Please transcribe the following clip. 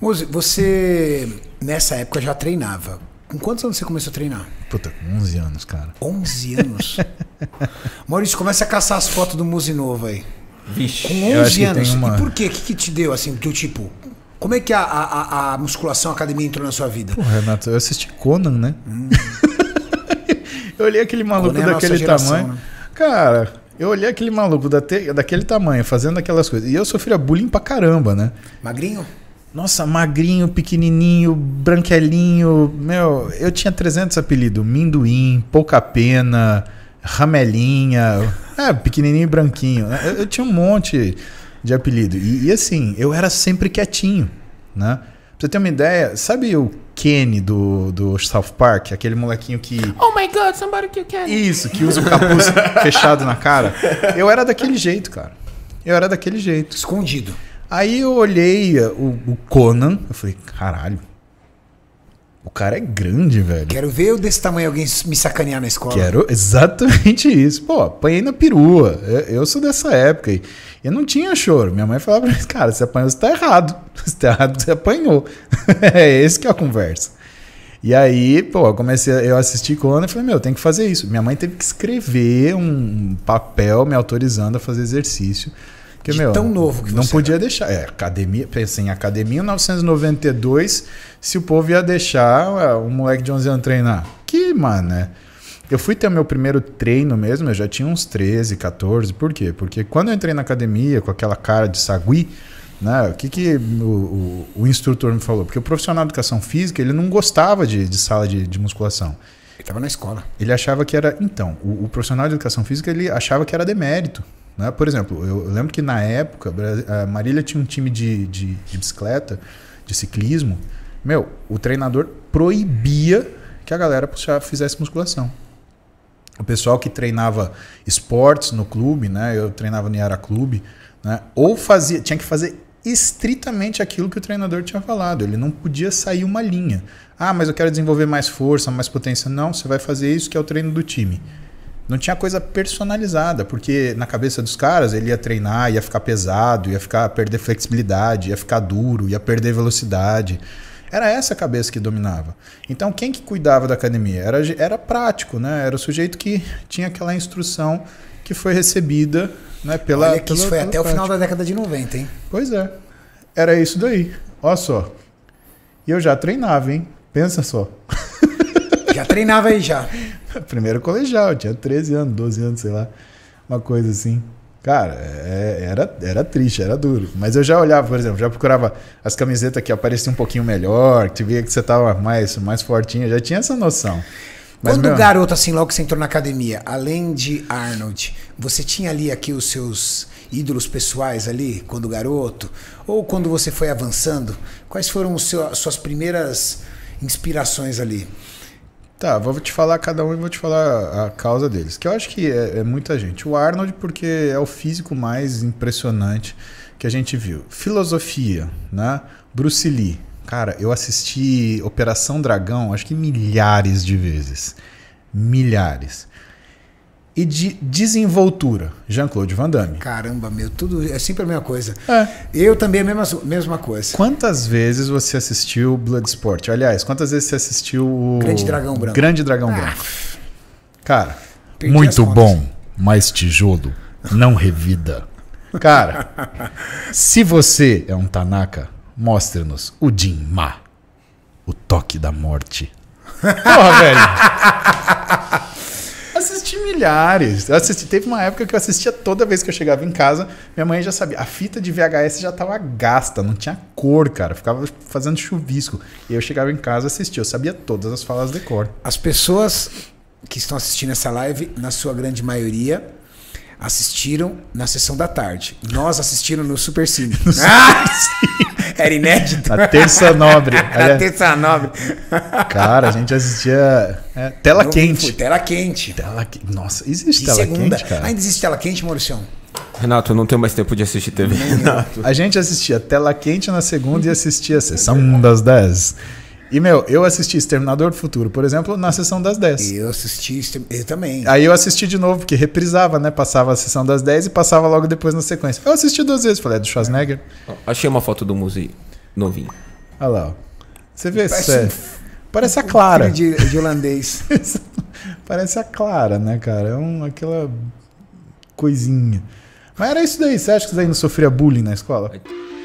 Você, nessa época, já treinava. Com quantos anos você começou a treinar? Puta, com 11 anos, cara. 11 anos? Maurício, começa a caçar as fotos do Muzi Novo aí. Vixe, com 11 anos. Uma... E por quê? O que, que te deu, assim, do tipo... Como é que a, a, a musculação, a academia entrou na sua vida? Pô, Renato, eu assisti Conan, né? Hum. eu olhei aquele maluco é daquele geração, tamanho. Né? Cara, eu olhei aquele maluco da te... daquele tamanho, fazendo aquelas coisas. E eu sofria bullying pra caramba, né? Magrinho? Nossa, magrinho, pequenininho, branquelinho. Meu, eu tinha 300 apelidos. Minduim, Pouca Pena, Ramelinha. É, pequenininho e branquinho. Eu, eu tinha um monte de apelido. E, e, assim, eu era sempre quietinho, né? Pra você ter uma ideia, sabe o Kenny do, do South Park? Aquele molequinho que... Oh my God, somebody kill Kenny. Isso, que usa o capuz fechado na cara. Eu era daquele jeito, cara. Eu era daquele jeito. Escondido. Aí eu olhei é, o, o Conan, eu falei, caralho. O cara é grande, velho. Quero ver eu desse tamanho alguém me sacanear na escola. Quero exatamente isso. Pô, apanhei na perua. Eu, eu sou dessa época. E eu não tinha choro. Minha mãe falava pra mim, cara, você apanhou, você tá errado. Você tá errado, você apanhou. é esse que é a conversa. E aí, pô, eu comecei, eu assisti Conan e falei, meu, tem que fazer isso. Minha mãe teve que escrever um papel me autorizando a fazer exercício porque, de meu, tão novo que Não podia era. deixar. É, academia, pensei em academia em 1992, se o povo ia deixar ah, um moleque de 11 anos treinar. Que, mano, né? Eu fui ter o meu primeiro treino mesmo, eu já tinha uns 13, 14. Por quê? Porque quando eu entrei na academia com aquela cara de sagui, né? O que, que o, o, o, instrutor me falou? Porque o profissional de educação física ele não gostava de, de sala de, de musculação. Ele estava na escola. Ele achava que era. Então, o, o, profissional de educação física ele achava que era demérito. Né? Por exemplo, eu lembro que na época, a Marília tinha um time de, de, de bicicleta, de ciclismo. Meu, o treinador proibia que a galera fizesse musculação. O pessoal que treinava esportes no clube, né? Eu treinava no Yara Clube, né? Ou fazia, tinha que fazer estritamente aquilo que o treinador tinha falado. Ele não podia sair uma linha. Ah, mas eu quero desenvolver mais força, mais potência. Não, você vai fazer isso que é o treino do time não tinha coisa personalizada, porque na cabeça dos caras ele ia treinar, ia ficar pesado, ia ficar perder flexibilidade, ia ficar duro, ia perder velocidade. Era essa a cabeça que dominava. Então quem que cuidava da academia? Era, era prático, né? Era o sujeito que tinha aquela instrução que foi recebida né, pela. Olha que pela, isso foi até o final da década de 90, hein? Pois é. Era isso daí. Olha só. E eu já treinava, hein? Pensa só. Já treinava aí já. primeiro colegial, tinha 13 anos, 12 anos, sei lá, uma coisa assim. Cara, é, era, era triste, era duro. Mas eu já olhava, por exemplo, já procurava as camisetas que apareciam um pouquinho melhor, que via que você tava mais, mais fortinho, já tinha essa noção. Mas Quando garoto, assim, logo que você entrou na academia, além de Arnold, você tinha ali aqui os seus ídolos pessoais ali, quando garoto? Ou quando você foi avançando? Quais foram as suas primeiras inspirações ali? Tá, vou te falar cada um e vou te falar a causa deles. Que eu acho que é, é muita gente. O Arnold, porque é o físico mais impressionante que a gente viu. Filosofia, né? Bruce Lee. Cara, eu assisti Operação Dragão acho que milhares de vezes. Milhares e de desenvoltura. Jean-Claude Van Damme. Caramba, meu, tudo é sempre a mesma coisa. É. Eu também a mesma, mesma coisa. Quantas vezes você assistiu Bloodsport? Aliás, quantas vezes você assistiu o Grande Dragão Branco? Grande Dragão ah. Branco. Cara, Perdi muito bom, mas tijolo não revida. Cara, se você é um Tanaka, mostre-nos o Jin Ma, o toque da morte. Porra, velho assisti milhares. Eu assisti, teve uma época que eu assistia toda vez que eu chegava em casa, minha mãe já sabia. A fita de VHS já tava gasta, não tinha cor, cara. Ficava fazendo chuvisco. E eu chegava em casa assistia. Eu sabia todas as falas de cor. As pessoas que estão assistindo essa live, na sua grande maioria, assistiram na sessão da tarde. Nós assistiram no Super Cine. No ah, Era inédito. Na terça nobre. na terça nobre. Cara, a gente assistia é, tela quente. Tela quente. Tela Nossa, existe tela segunda. quente, cara? Ainda existe tela quente, Maurício Renato, eu não tenho mais tempo de assistir TV. Renato. A gente assistia tela quente na segunda e assistia a sessão das 10. E, meu, eu assisti Exterminador do Futuro, por exemplo, na sessão das 10. E eu assisti, eu também. Aí eu assisti de novo, porque reprisava, né? Passava a sessão das 10 e passava logo depois na sequência. Eu assisti duas vezes, falei, é do Schwarzenegger. Achei uma foto do Muzi novinho. Olha lá, ó. Você vê, parece, é, um, parece a Clara. Um de, de holandês. parece a Clara, né, cara? É um, aquela coisinha. Mas era isso daí, você acha que isso daí não sofria bullying na escola? É.